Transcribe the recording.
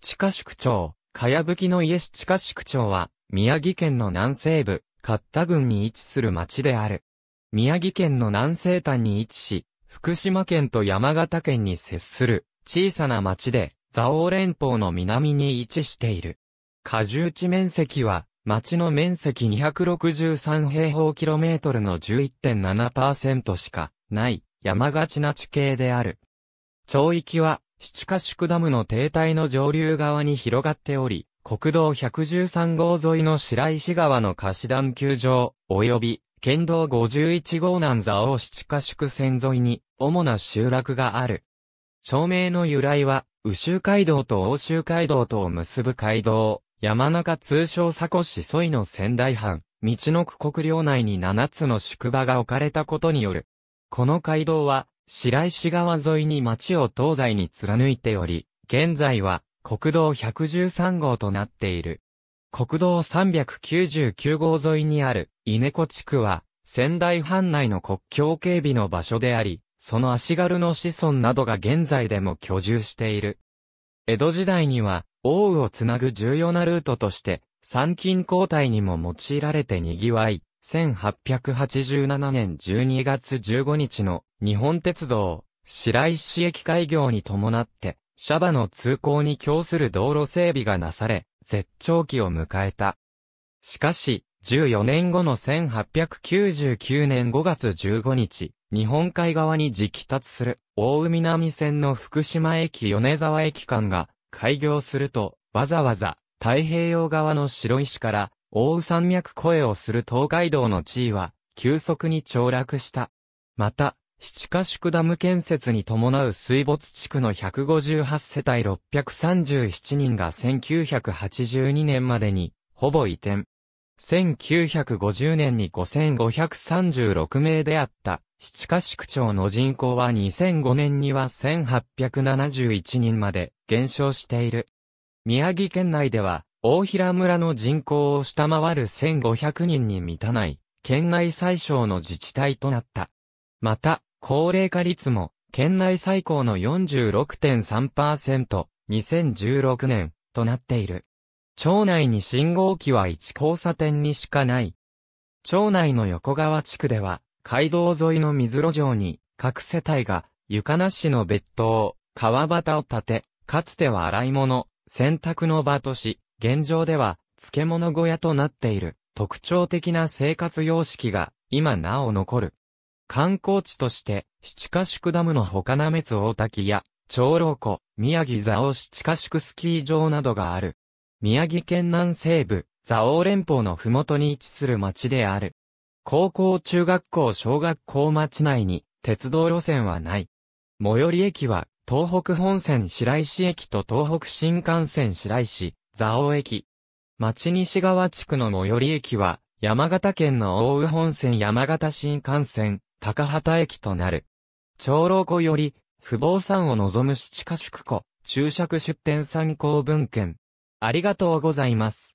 七ヶ宿町、かやぶきの家七ヶ宿町は、宮城県の南西部、勝田郡に位置する町である。宮城県の南西端に位置し、福島県と山形県に接する小さな町で、蔵王連邦の南に位置している。過重地面積は、町の面積263平方キロメートルの11.7%しかない山がちな地形である。町域は七ヶ宿ダムの停滞の上流側に広がっており、国道113号沿いの白石川の貸し段球場、及び、県道51号南座を七ヶ宿線沿いに、主な集落がある。町名の由来は、宇州街道と欧州街道とを結ぶ街道、山中通称佐古市沿いの仙台藩、道の区国領内に7つの宿場が置かれたことによる。この街道は、白石川沿いに町を東西に貫いており、現在は国道113号となっている。国道399号沿いにある稲子地区は仙台藩内の国境警備の場所であり、その足軽の子孫などが現在でも居住している。江戸時代には、王羽をつなぐ重要なルートとして、参勤交代にも用いられて賑わい、1887年12月15日の日本鉄道白石駅開業に伴って、シャバの通行に供する道路整備がなされ、絶頂期を迎えた。しかし、14年後の1899年5月15日、日本海側に直達する大海南線の福島駅米沢駅間が開業すると、わざわざ太平洋側の白石から大羽山脈声をする東海道の地位は、急速に凋落した。また、七カ宿ダム建設に伴う水没地区の158世帯637人が1982年までに、ほぼ移転。1950年に5536名であった、七カ宿町の人口は2005年には1871人まで減少している。宮城県内では、大平村の人口を下回る1500人に満たない、県内最小の自治体となった。また、高齢化率も、県内最高の46.3%、2016年、となっている。町内に信号機は1交差点にしかない。町内の横川地区では、街道沿いの水路上に、各世帯が、床なしの別棟、川端を建て、かつては洗い物、洗濯の場とし、現状では、漬物小屋となっている特徴的な生活様式が今なお残る。観光地として、七ヶ宿ダムの他なめつ大滝や、長老湖、宮城蔵王七ヶ宿スキー場などがある。宮城県南西部、蔵王連峰のふもとに位置する町である。高校中学校小学校町内に鉄道路線はない。最寄り駅は東北本線白石駅と東北新幹線白石、蔵王駅。町西川地区の最寄り駅は、山形県の大宇本線山形新幹線、高畑駅となる。長老湖より、不防山を望む七家宿湖、注釈出店参考文献。ありがとうございます。